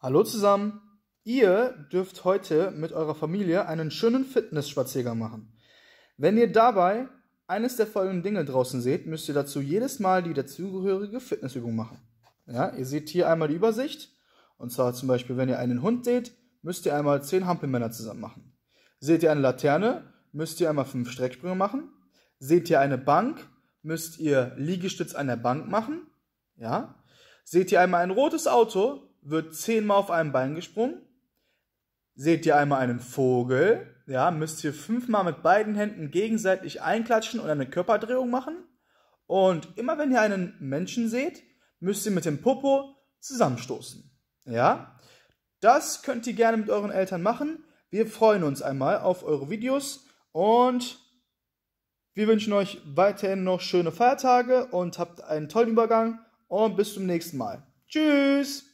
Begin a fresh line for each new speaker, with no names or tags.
Hallo zusammen! Ihr dürft heute mit eurer Familie einen schönen Fitnessspaziergang machen. Wenn ihr dabei eines der folgenden Dinge draußen seht, müsst ihr dazu jedes Mal die dazugehörige Fitnessübung machen. Ja, ihr seht hier einmal die Übersicht. Und zwar zum Beispiel, wenn ihr einen Hund seht, müsst ihr einmal 10 Hampelmänner zusammen machen. Seht ihr eine Laterne, müsst ihr einmal 5 Strecksprünge machen. Seht ihr eine Bank, müsst ihr Liegestütz an der Bank machen. Ja. Seht ihr einmal ein rotes Auto, wird zehnmal auf einem Bein gesprungen. Seht ihr einmal einen Vogel, ja, müsst ihr fünfmal mit beiden Händen gegenseitig einklatschen und eine Körperdrehung machen. Und immer wenn ihr einen Menschen seht, müsst ihr mit dem Popo zusammenstoßen. Ja, das könnt ihr gerne mit euren Eltern machen. Wir freuen uns einmal auf eure Videos und wir wünschen euch weiterhin noch schöne Feiertage und habt einen tollen Übergang und bis zum nächsten Mal. Tschüss!